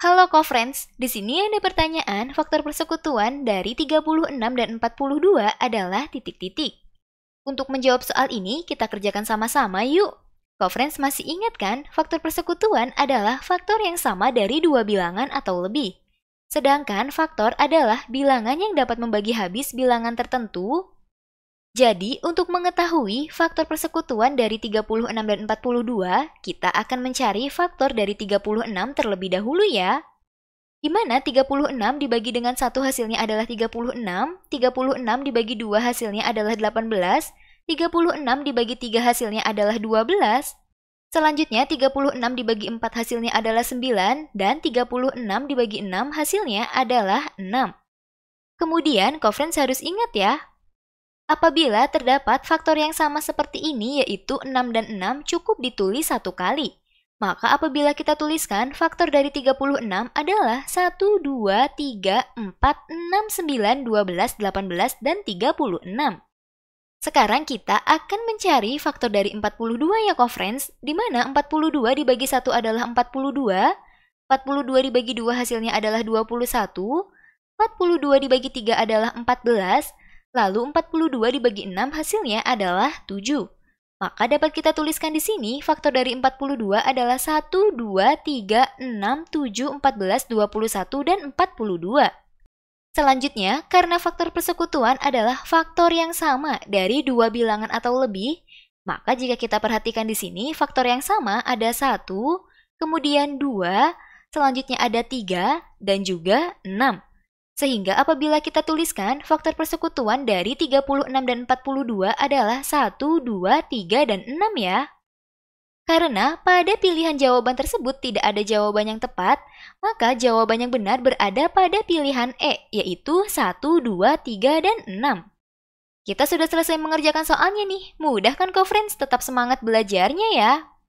Halo co-friends, di sini ada pertanyaan faktor persekutuan dari 36 dan 42 adalah titik-titik. Untuk menjawab soal ini, kita kerjakan sama-sama yuk. Co-friends masih ingat kan, faktor persekutuan adalah faktor yang sama dari dua bilangan atau lebih. Sedangkan faktor adalah bilangan yang dapat membagi habis bilangan tertentu jadi, untuk mengetahui faktor persekutuan dari 36 dan 42, kita akan mencari faktor dari 36 terlebih dahulu ya. Di mana 36 dibagi dengan satu hasilnya adalah 36, 36 dibagi dua hasilnya adalah 18, 36 dibagi tiga hasilnya adalah 12. Selanjutnya 36 dibagi 4 hasilnya adalah 9 dan 36 dibagi 6 hasilnya adalah 6. Kemudian, Coverance harus ingat ya Apabila terdapat faktor yang sama seperti ini yaitu 6 dan 6 cukup ditulis satu kali. Maka apabila kita tuliskan faktor dari 36 adalah 1, 2, 3, 4, 6, 9, 12, 18, dan 36. Sekarang kita akan mencari faktor dari 42 ya friends, di mana 42 dibagi 1 adalah 42, 42 dibagi 2 hasilnya adalah 21, 42 dibagi 3 adalah 14, Lalu 42 dibagi 6 hasilnya adalah 7. Maka dapat kita tuliskan di sini faktor dari 42 adalah 1, 2, 3, 6, 7, 14, 21, dan 42. Selanjutnya, karena faktor persekutuan adalah faktor yang sama dari dua bilangan atau lebih, maka jika kita perhatikan di sini faktor yang sama ada 1, kemudian 2, selanjutnya ada 3, dan juga 6. Sehingga apabila kita tuliskan faktor persekutuan dari 36 dan 42 adalah 1, 2, 3, dan 6 ya. Karena pada pilihan jawaban tersebut tidak ada jawaban yang tepat, maka jawaban yang benar berada pada pilihan E, yaitu 1, 2, 3, dan 6. Kita sudah selesai mengerjakan soalnya nih. Mudah kan kok friends, tetap semangat belajarnya ya.